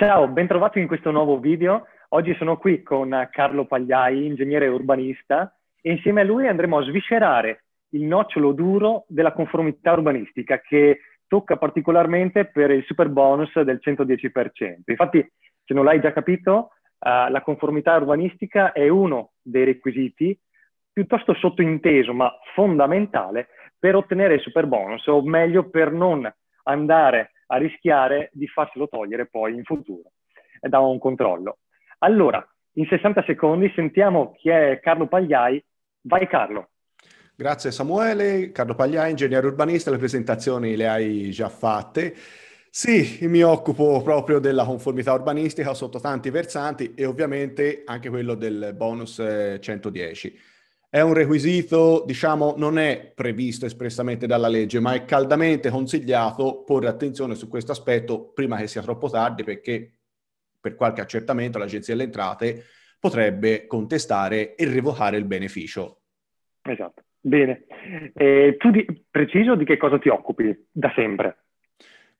Ciao, bentrovato in questo nuovo video. Oggi sono qui con Carlo Pagliai, ingegnere urbanista, e insieme a lui andremo a sviscerare il nocciolo duro della conformità urbanistica che tocca particolarmente per il super bonus del 110%. Infatti, se non l'hai già capito, uh, la conformità urbanistica è uno dei requisiti piuttosto sottointeso, ma fondamentale per ottenere il super bonus, o meglio per non andare a rischiare di farselo togliere poi in futuro da un controllo. Allora, in 60 secondi sentiamo chi è Carlo Pagliai. Vai Carlo. Grazie Samuele, Carlo Pagliai, ingegnere urbanista, le presentazioni le hai già fatte. Sì, mi occupo proprio della conformità urbanistica sotto tanti versanti e ovviamente anche quello del bonus 110. Eh, è un requisito, diciamo, non è previsto espressamente dalla legge, ma è caldamente consigliato porre attenzione su questo aspetto prima che sia troppo tardi, perché per qualche accertamento l'Agenzia delle Entrate potrebbe contestare e revocare il beneficio. Esatto. Bene. Eh, tu di, preciso di che cosa ti occupi da sempre?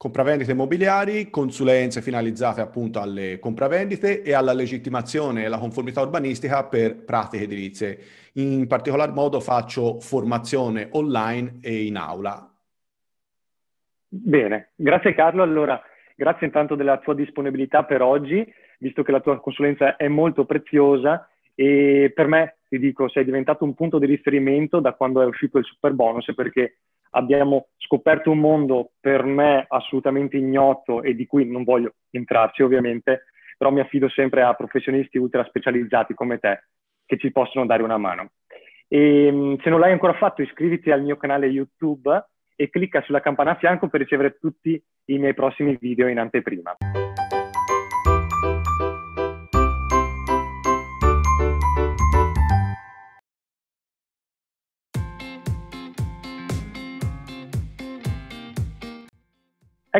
compravendite immobiliari, consulenze finalizzate appunto alle compravendite e alla legittimazione e alla conformità urbanistica per pratiche edilizie. In particolar modo faccio formazione online e in aula. Bene, grazie Carlo. Allora, grazie intanto della tua disponibilità per oggi, visto che la tua consulenza è molto preziosa e per me, ti dico, sei diventato un punto di riferimento da quando è uscito il super bonus perché abbiamo scoperto un mondo per me assolutamente ignoto e di cui non voglio entrarci ovviamente, però mi affido sempre a professionisti ultra specializzati come te che ci possono dare una mano. E, ehm, se non l'hai ancora fatto iscriviti al mio canale YouTube e clicca sulla campana a fianco per ricevere tutti i miei prossimi video in anteprima.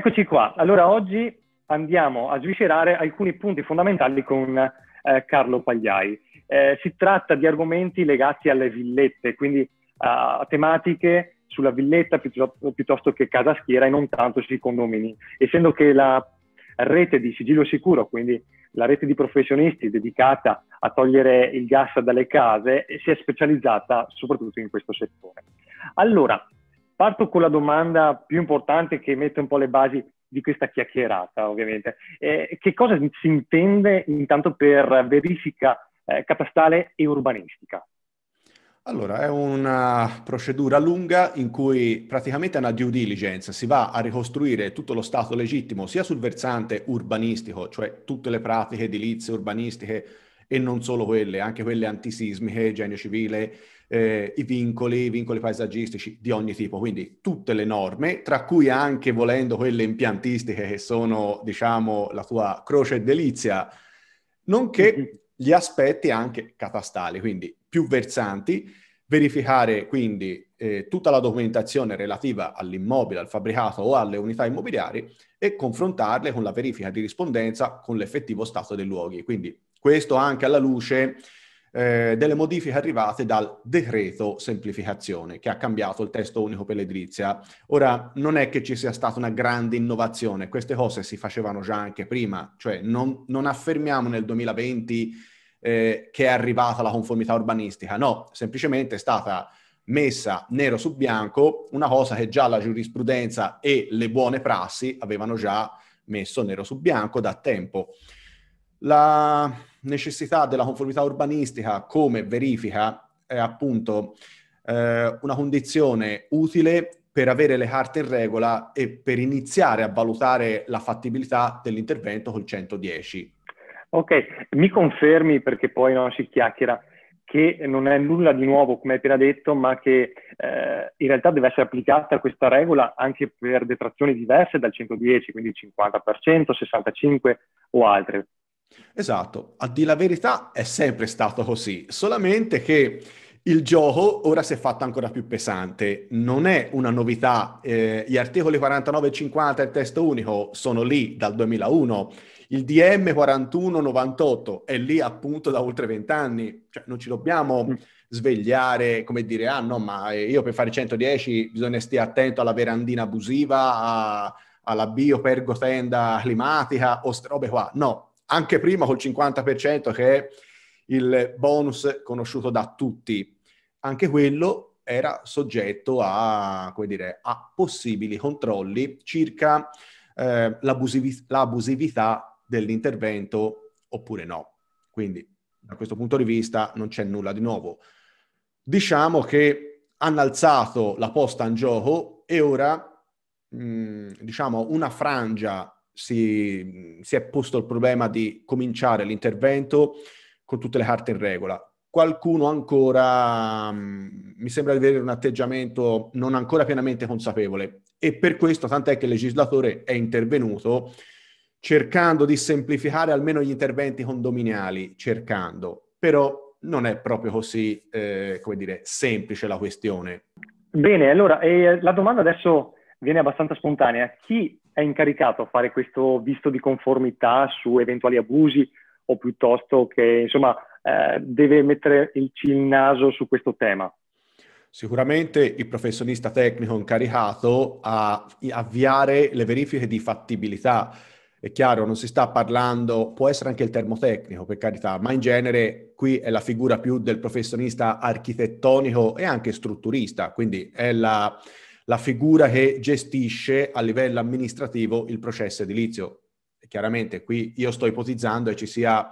Eccoci qua. Allora oggi andiamo a sviscerare alcuni punti fondamentali con eh, Carlo Pagliai. Eh, si tratta di argomenti legati alle villette, quindi a tematiche sulla villetta piuttosto, piuttosto che casa schiera e non tanto sui condomini. Essendo che la rete di sigillo sicuro, quindi la rete di professionisti dedicata a togliere il gas dalle case, si è specializzata soprattutto in questo settore. Allora, Parto con la domanda più importante che mette un po' le basi di questa chiacchierata, ovviamente. Eh, che cosa si intende intanto per verifica eh, catastale e urbanistica? Allora, è una procedura lunga in cui praticamente è una due diligence, si va a ricostruire tutto lo stato legittimo sia sul versante urbanistico, cioè tutte le pratiche edilizie urbanistiche e non solo quelle, anche quelle antisismiche, genio civile, eh, i vincoli, i vincoli paesaggistici di ogni tipo, quindi tutte le norme, tra cui anche volendo quelle impiantistiche che sono, diciamo, la tua croce e delizia, nonché mm-hmm. gli aspetti anche catastali, quindi più versanti, verificare quindi eh, tutta la documentazione relativa all'immobile, al fabbricato o alle unità immobiliari e confrontarle con la verifica di rispondenza con l'effettivo stato dei luoghi. Quindi questo anche alla luce eh, delle modifiche arrivate dal decreto semplificazione che ha cambiato il testo unico per l'edilizia. Ora non è che ci sia stata una grande innovazione, queste cose si facevano già anche prima, cioè non, non affermiamo nel 2020 eh, che è arrivata la conformità urbanistica, no, semplicemente è stata messa nero su bianco una cosa che già la giurisprudenza e le buone prassi avevano già messo nero su bianco da tempo. La, necessità della conformità urbanistica come verifica è appunto eh, una condizione utile per avere le carte in regola e per iniziare a valutare la fattibilità dell'intervento col 110. Ok, mi confermi perché poi no, si chiacchiera che non è nulla di nuovo, come hai appena detto, ma che eh, in realtà deve essere applicata questa regola anche per detrazioni diverse dal 110, quindi 50%, 65% o altre. Esatto, a dire la verità è sempre stato così, solamente che il gioco ora si è fatto ancora più pesante, non è una novità, eh, gli articoli 49 e 50 del testo unico sono lì dal 2001, il DM 4198 è lì appunto da oltre vent'anni, cioè, non ci dobbiamo mm. svegliare, come dire, ah no, ma eh, io per fare 110 bisogna stare attento alla verandina abusiva, a, alla biopergotenda climatica o ste robe qua, no, anche prima col 50% che è il bonus conosciuto da tutti. Anche quello era soggetto a, dire, a possibili controlli circa eh, l'abusiv- l'abusività dell'intervento oppure no. Quindi da questo punto di vista non c'è nulla di nuovo. Diciamo che hanno alzato la posta in gioco e ora mh, mm, diciamo una frangia si, si, è posto il problema di cominciare l'intervento con tutte le carte in regola. Qualcuno ancora mm, mi sembra di avere un atteggiamento non ancora pienamente consapevole e per questo tant'è che il legislatore è intervenuto cercando di semplificare almeno gli interventi condominiali, cercando, però non è proprio così, eh, come dire, semplice la questione. Bene, allora eh, la domanda adesso viene abbastanza spontanea. Chi è incaricato a fare questo visto di conformità su eventuali abusi o piuttosto che insomma eh, deve mettere il, il naso su questo tema? Sicuramente il professionista tecnico incaricato a avviare le verifiche di fattibilità. È chiaro, non si sta parlando, può essere anche il termotecnico, per carità, ma in genere qui è la figura più del professionista architettonico e anche strutturista, quindi è la, la figura che gestisce a livello amministrativo il processo edilizio. Chiaramente qui io sto ipotizzando che ci sia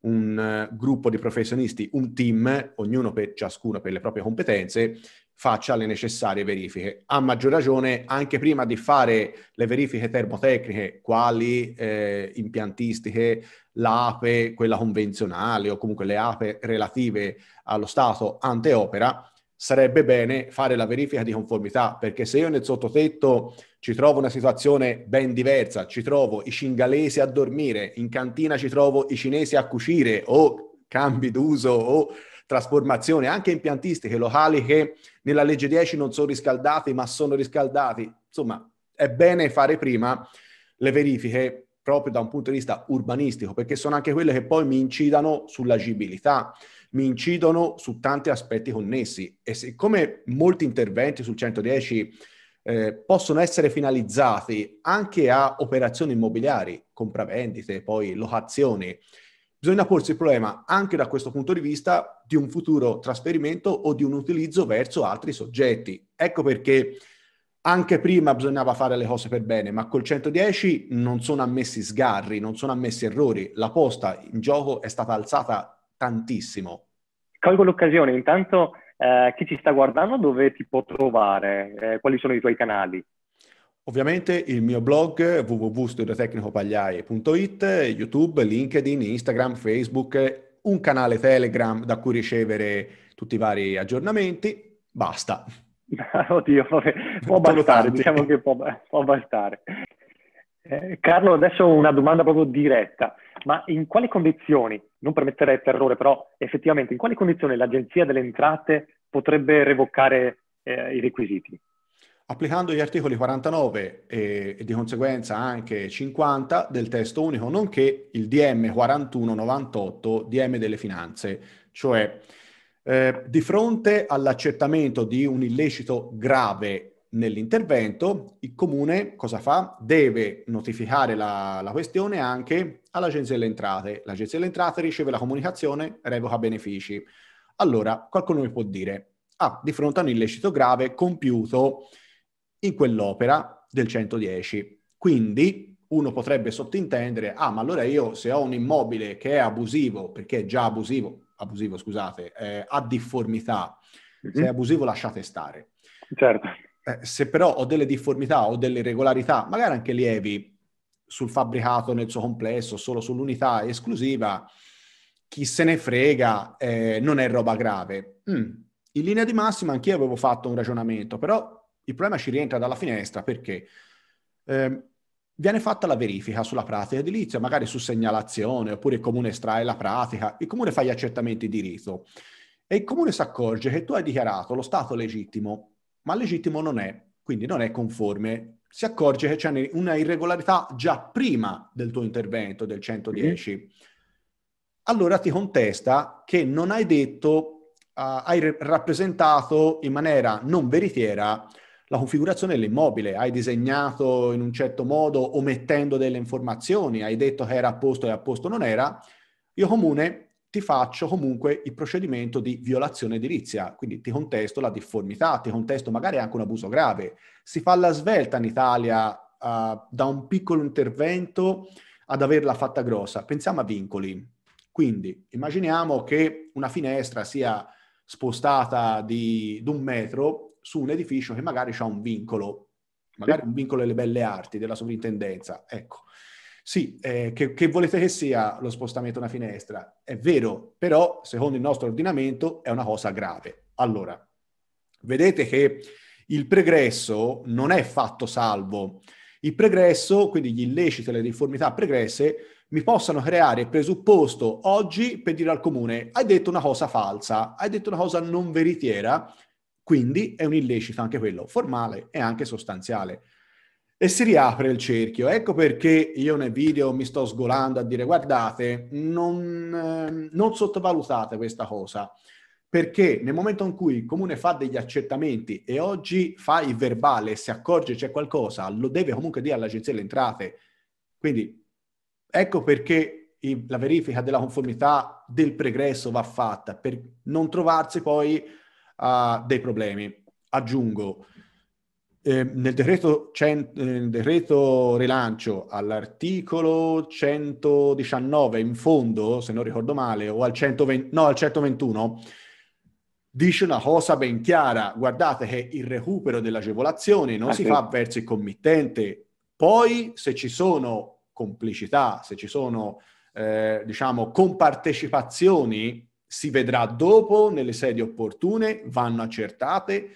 un eh, gruppo di professionisti, un team, ognuno per ciascuno per le proprie competenze, faccia le necessarie verifiche. A maggior ragione, anche prima di fare le verifiche termotecniche, quali eh, impiantistiche, l'APE, quella convenzionale o comunque le APE relative allo stato ante opera, sarebbe bene fare la verifica di conformità, perché se io nel sottotetto ci trovo una situazione ben diversa, ci trovo i cingalesi a dormire, in cantina ci trovo i cinesi a cucire o cambi d'uso o trasformazione, anche impiantistiche, locali che nella legge 10 non sono riscaldati ma sono riscaldati, insomma è bene fare prima le verifiche proprio da un punto di vista urbanistico, perché sono anche quelle che poi mi incidano sull'agibilità, mi incidono su tanti aspetti connessi. E siccome molti interventi sul 110 eh, possono essere finalizzati anche a operazioni immobiliari, compravendite, poi locazioni, bisogna porsi il problema anche da questo punto di vista di un futuro trasferimento o di un utilizzo verso altri soggetti. Ecco perché anche prima bisognava fare le cose per bene, ma col 110 non sono ammessi sgarri, non sono ammessi errori. La posta in gioco è stata alzata tantissimo. Colgo l'occasione, intanto eh, chi ci sta guardando dove ti può trovare? Eh, quali sono i tuoi canali? Ovviamente il mio blog www.studiotecnicopagliai.it, YouTube, LinkedIn, Instagram, Facebook, un canale Telegram da cui ricevere tutti i vari aggiornamenti. Basta. Oddio, vabbè, può bastare, diciamo che può, può bastare. Eh, Carlo, adesso una domanda proprio diretta, ma in quali condizioni, non per mettere terrore, però effettivamente in quali condizioni l'Agenzia delle Entrate potrebbe revocare eh, i requisiti? Applicando gli articoli 49 e, e, di conseguenza anche 50 del testo unico, nonché il DM 4198, DM delle finanze, cioè eh, di fronte all'accertamento di un illecito grave nell'intervento, il comune cosa fa? Deve notificare la, la questione anche all'agenzia delle entrate. L'agenzia delle entrate riceve la comunicazione, revoca benefici. Allora, qualcuno mi può dire, ah, di fronte a un illecito grave compiuto in quell'opera del 110. Quindi uno potrebbe sottintendere, ah, ma allora io se ho un immobile che è abusivo, perché è già abusivo, abusivo, scusate, eh, a difformità, mm-hmm. se è abusivo lasciate stare. Certo. Eh, se però ho delle difformità o delle irregolarità, magari anche lievi, sul fabbricato nel suo complesso, solo sull'unità esclusiva, chi se ne frega, eh, non è roba grave. Mm. In linea di massima anch'io avevo fatto un ragionamento, però il problema ci rientra dalla finestra perché... Eh, viene fatta la verifica sulla pratica edilizia, magari su segnalazione, oppure il comune estrae la pratica, il comune fa gli accertamenti di rito e il comune si accorge che tu hai dichiarato lo stato legittimo, ma legittimo non è, quindi non è conforme, si accorge che c'è una irregolarità già prima del tuo intervento del 110. mm Allora ti contesta che non hai detto, uh, hai rappresentato in maniera non veritiera la configurazione dell'immobile, hai disegnato in un certo modo omettendo delle informazioni, hai detto che era a posto e a posto non era, io comune ti faccio comunque il procedimento di violazione edilizia, quindi ti contesto la difformità, ti contesto magari anche un abuso grave. Si fa la svelta in Italia uh, da un piccolo intervento ad averla fatta grossa. Pensiamo a vincoli. Quindi immaginiamo che una finestra sia spostata di, di un metro su un edificio che magari ha un vincolo, magari un vincolo delle belle arti, della sovrintendenza. Ecco, sì, eh, che, che, volete che sia lo spostamento a una finestra, è vero, però secondo il nostro ordinamento è una cosa grave. Allora, vedete che il pregresso non è fatto salvo. Il pregresso, quindi gli illeciti e le difformità pregresse, mi possano creare presupposto oggi per dire al comune hai detto una cosa falsa, hai detto una cosa non veritiera, quindi è un illecito anche quello formale e anche sostanziale. E si riapre il cerchio. Ecco perché io nel video mi sto sgolando a dire guardate, non, ehm, non sottovalutate questa cosa perché nel momento in cui il comune fa degli accertamenti e oggi fa il verbale e si accorge c'è qualcosa, lo deve comunque dire all'agenzia delle entrate. Quindi ecco perché la verifica della conformità del pregresso va fatta, per non trovarsi poi ha dei problemi. Aggiungo, eh, nel, decreto cen- nel, decreto rilancio all'articolo 119 in fondo, se non ricordo male, o al, 120, no, al 121, dice una cosa ben chiara, guardate che il recupero dell'agevolazione non ah, si sì. fa verso il committente, poi se ci sono complicità, se ci sono eh, diciamo compartecipazioni si vedrà dopo nelle sedi opportune, vanno accertate,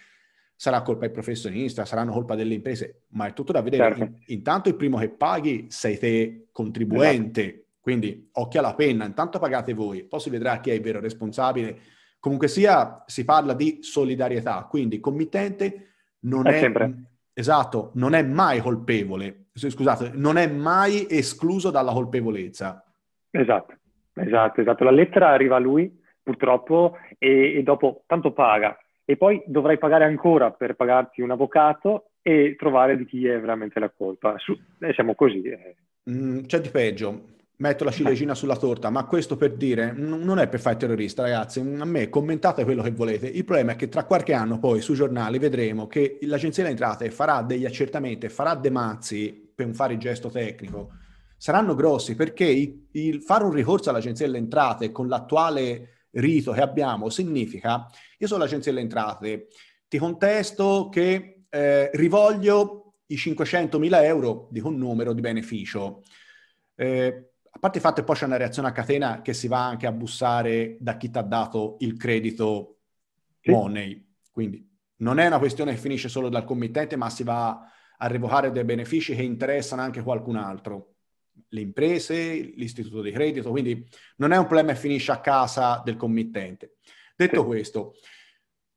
sarà colpa del professionista, saranno colpa delle imprese, ma è tutto da vedere. Certo. Intanto il primo che paghi sei te contribuente, esatto. quindi occhio alla penna, intanto pagate voi, poi si vedrà chi è il vero responsabile. Comunque sia, si parla di solidarietà, quindi committente non è, è esatto, non è mai colpevole, scusate, non è mai escluso dalla colpevolezza. Esatto, esatto, esatto. La lettera arriva a lui purtroppo, e, e dopo tanto paga, e poi dovrai pagare ancora per pagarti un avvocato e trovare di chi è veramente la colpa. Su, eh, siamo così. Eh. Mm, c'è di peggio. Metto la ciliegina sulla torta, ma questo per dire, non è per fare terrorista, ragazzi. Mm, a me commentate quello che volete. Il problema è che tra qualche anno poi sui giornali vedremo che l'Agenzia delle Entrate farà degli accertamenti, farà dei mazzi per un fare il gesto tecnico. Saranno grossi perché il, il fare un ricorso all'Agenzia delle Entrate con l'attuale rito che abbiamo significa io sono l'agenzia delle entrate, ti contesto che eh, rivoglio i 500.000 euro, di un numero di beneficio. Eh, a parte il fatto che poi c'è una reazione a catena che si va anche a bussare da chi ti ha dato il credito sì. money, quindi non è una questione che finisce solo dal committente, ma si va a revocare dei benefici che interessano anche qualcun altro le imprese, l'istituto di credito, quindi non è un problema e finisce a casa del committente. Detto questo,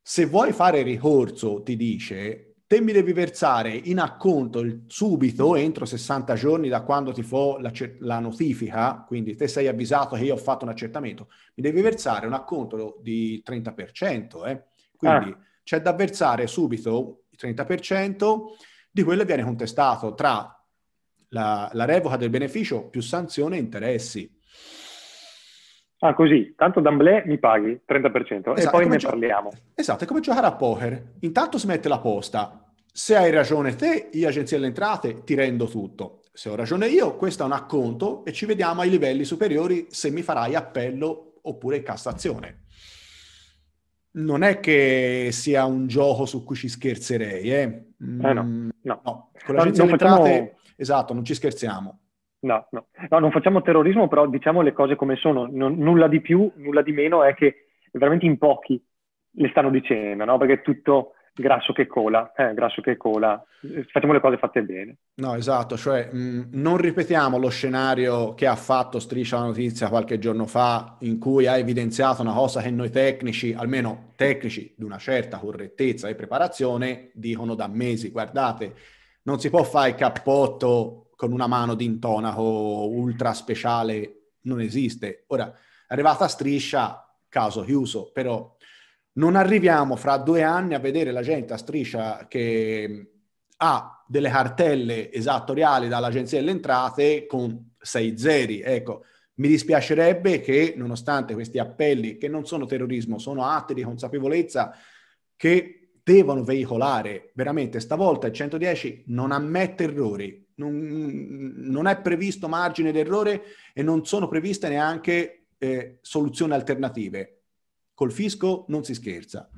se vuoi fare ricorso, ti dice, te mi devi versare in acconto il, subito, entro 60 giorni da quando ti fo la, la, notifica, quindi te sei avvisato che io ho fatto un accertamento, mi devi versare un acconto di 30%, eh? quindi ah. c'è da versare subito il 30% di quello che viene contestato tra la, la revoca del beneficio più sanzione e interessi. Ah, così, tanto d'amblè mi paghi 30% esatto, e poi ne gio- parliamo. Esatto, è come giocare a poker. Intanto si mette la posta. Se hai ragione te, io agenzia delle entrate ti rendo tutto. Se ho ragione io, questo è un acconto e ci vediamo ai livelli superiori se mi farai appello oppure Cassazione. Non è che sia un gioco su cui ci scherzerei, eh? eh no, mm, no. no con l'agenzia no, delle facciamo... entrate Esatto, non ci scherziamo. No, no, no, non facciamo terrorismo, però diciamo le cose come sono. Non, nulla di più, nulla di meno è che veramente in pochi le stanno dicendo, no? Perché è tutto grasso che cola, eh, grasso che cola, facciamo le cose fatte bene. No, esatto, cioè mh, mm, non ripetiamo lo scenario che ha fatto Striscia la Notizia qualche giorno fa, in cui ha evidenziato una cosa che noi tecnici, almeno tecnici di una certa correttezza e preparazione, dicono da mesi, guardate, non si può fare il cappotto con una mano d'intonaco ultra speciale, non esiste. Ora, arrivata a striscia, caso chiuso, però non arriviamo fra due anni a vedere la gente a striscia che ha delle cartelle esattoriali dall'agenzia delle entrate con 6 zeri, ecco. Mi dispiacerebbe che, nonostante questi appelli, che non sono terrorismo, sono atti di consapevolezza, che devono veicolare veramente stavolta il 110 non ammette errori, non, non è previsto margine d'errore e non sono previste neanche eh, soluzioni alternative. Col fisco non si scherza.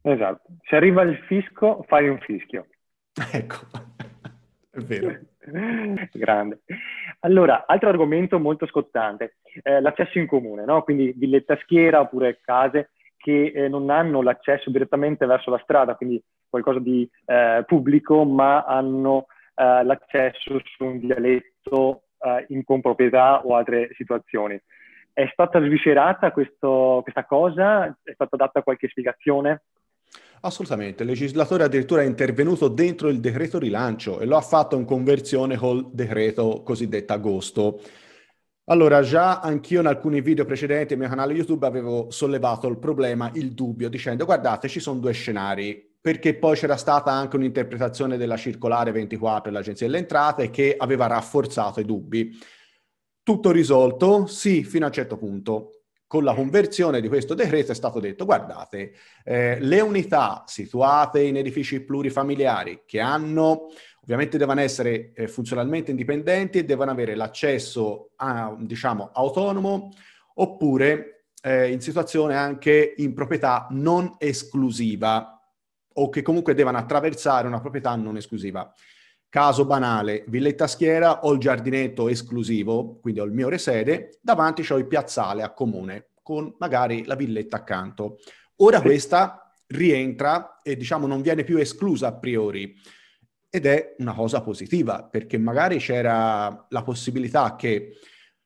Esatto, se arriva il fisco fai un fischio. Ecco, è vero. Grande. Allora, altro argomento molto scottante, eh, l'accesso in comune, no? quindi villetta schiera oppure case che eh, non hanno l'accesso direttamente verso la strada, quindi qualcosa di eh, pubblico, ma hanno eh, l'accesso su un dialetto eh, in comproprietà o altre situazioni. È stata sviscerata questo, questa cosa? È stata data qualche spiegazione? Assolutamente, il legislatore addirittura è intervenuto dentro il decreto rilancio e lo ha fatto in conversione col decreto cosiddetto agosto. Allora, già anch'io in alcuni video precedenti del mio canale YouTube avevo sollevato il problema, il dubbio, dicendo guardate, ci sono due scenari, perché poi c'era stata anche un'interpretazione della circolare 24 dell'Agenzia delle Entrate che aveva rafforzato i dubbi. Tutto risolto? Sì, fino a un certo punto con la conversione di questo decreto è stato detto guardate, eh, le unità situate in edifici plurifamiliari che hanno, ovviamente devono essere eh, funzionalmente indipendenti e devono avere l'accesso, a, diciamo, autonomo oppure eh, in situazione anche in proprietà non esclusiva o che comunque devono attraversare una proprietà non esclusiva. Caso banale, villetta schiera, ho il giardinetto esclusivo, quindi ho il mio resede, davanti ho il piazzale a comune con magari la villetta accanto. Ora questa rientra e diciamo non viene più esclusa a priori ed è una cosa positiva perché magari c'era la possibilità che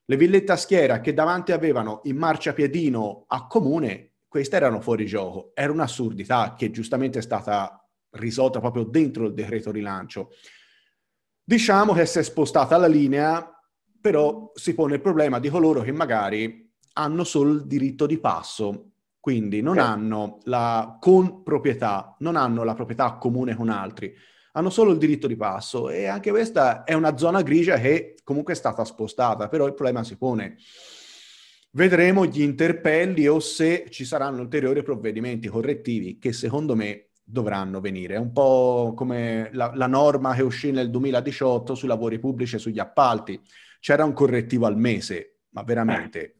le villette a schiera che davanti avevano il marciapiedino a comune, queste erano fuori gioco. Era un'assurdità che giustamente è stata risolta proprio dentro il decreto rilancio. Diciamo che si è spostata la linea, però si pone il problema di coloro che magari hanno solo il diritto di passo, quindi non okay. hanno la con proprietà, non hanno la proprietà comune con altri, hanno solo il diritto di passo e anche questa è una zona grigia che comunque è stata spostata, però il problema si pone. Vedremo gli interpelli o se ci saranno ulteriori provvedimenti correttivi che secondo me dovranno venire. È un po' come la, la, norma che uscì nel 2018 sui lavori pubblici e sugli appalti. C'era un correttivo al mese, ma veramente...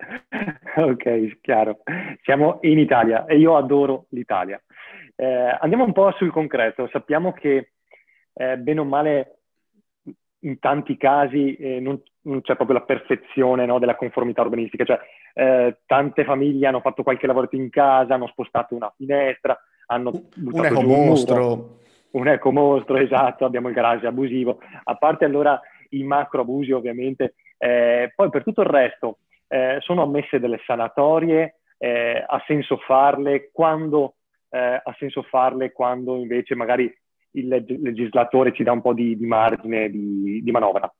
Ok, chiaro. Siamo in Italia e io adoro l'Italia. Eh, andiamo un po' sul concreto. Sappiamo che, eh, bene o male, in tanti casi eh, non, non, c'è proprio la perfezione no, della conformità urbanistica, cioè eh, tante famiglie hanno fatto qualche lavoretto in casa, hanno spostato una finestra, hanno un mostro. Un, un ecomostro, esatto, abbiamo il garage abusivo. A parte allora i macro abusi ovviamente, eh, poi per tutto il resto eh, sono ammesse delle sanatorie, eh, ha senso farle quando eh, ha senso farle quando invece magari il legislatore ci dà un po' di, di margine di, di manovra.